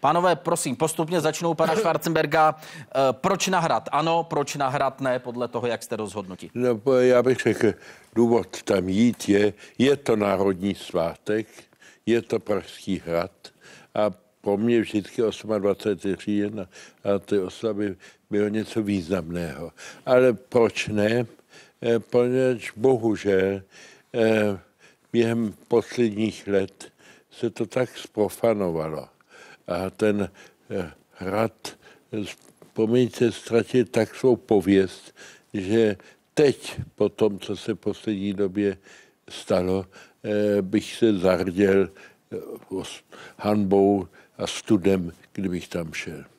Pánové, prosím, postupně začnou pana Schwarzenberga. Eh, proč nahrad ano, proč nahrad ne, podle toho, jak jste rozhodnutí? No, já bych řekl, důvod tam jít je, je to národní svátek, je to Pražský hrad a pro mě vždycky 28. říjen a ty oslavy bylo něco významného. Ale proč ne? Eh, poněvadž bohužel eh, během posledních let se to tak sprofanovalo a ten eh, hrad, vzpomeňte, ztratil tak svou pověst, že teď po tom, co se v poslední době stalo, eh, bych se zarděl eh, hanbou a studem, kdybych tam šel.